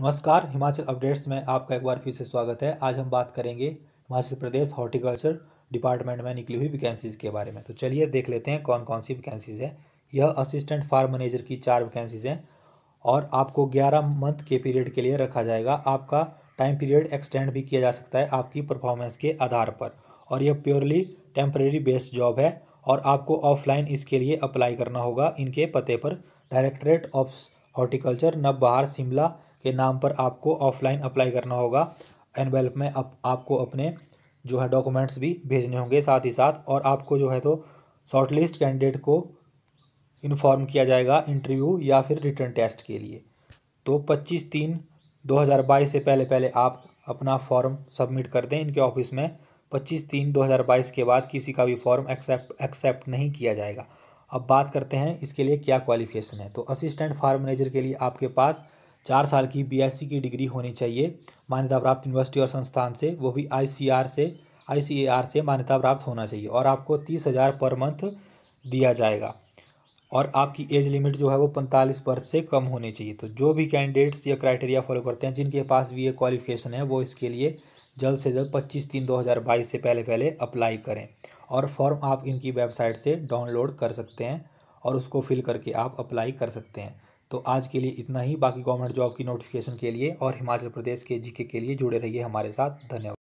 नमस्कार हिमाचल अपडेट्स में आपका एक बार फिर से स्वागत है आज हम बात करेंगे हिमाचल प्रदेश हॉर्टिकल्चर डिपार्टमेंट में निकली हुई वैकेंसीज़ के बारे में तो चलिए देख लेते हैं कौन कौन सी वैकेंसीज़ हैं यह असिस्टेंट फार्म मैनेजर की चार वैकेंसीज़ हैं और आपको ग्यारह मंथ के पीरियड के लिए रखा जाएगा आपका टाइम पीरियड एक्सटेंड भी किया जा सकता है आपकी परफॉर्मेंस के आधार पर और यह प्योरली टेम्प्रेरी बेस्ड जॉब है और आपको ऑफलाइन इसके लिए अप्लाई करना होगा इनके पते पर डायरेक्टरेट ऑफ हॉर्टिकल्चर नब बहार शिमला के नाम पर आपको ऑफलाइन अप्लाई करना होगा एनवेल्प में आप, आपको अपने जो है डॉक्यूमेंट्स भी भेजने होंगे साथ ही साथ और आपको जो है तो शॉर्टलिस्ट कैंडिडेट को इन्फॉर्म किया जाएगा इंटरव्यू या फिर रिटर्न टेस्ट के लिए तो पच्चीस तीन दो हज़ार बाईस से पहले पहले आप अपना फॉर्म सबमिट कर दें इनके ऑफिस में पच्चीस तीन दो हज़ार बाईस के बाद किसी का भी फॉर्म एक्सेप्ट एक्सेप्ट नहीं किया जाएगा अब बात करते हैं इसके लिए क्या क्वालिफिकेशन है तो असिस्टेंट फार्म मैनेजर के लिए आपके पास चार साल की बीएससी की डिग्री होनी चाहिए मान्यता प्राप्त यूनिवर्सिटी और संस्थान से वो भी आईसीआर से आईसीएआर से मान्यता प्राप्त होना चाहिए और आपको तीस हज़ार पर मंथ दिया जाएगा और आपकी एज लिमिट जो है वो पैंतालीस वर्ष से कम होनी चाहिए तो जो भी कैंडिडेट्स या क्राइटेरिया फॉलो करते हैं जिनके पास भी ये क्वालिफिकेशन है वो इसके लिए जल्द से जल्द पच्चीस तीन बाईस से पहले पहले अप्लाई करें और फॉर्म आप इनकी वेबसाइट से डाउनलोड कर सकते हैं और उसको फिल करके आप अप्लाई कर सकते हैं तो आज के लिए इतना ही बाकी गवर्नमेंट जॉब की नोटिफिकेशन के लिए और हिमाचल प्रदेश के जीके के लिए जुड़े रहिए हमारे साथ धन्यवाद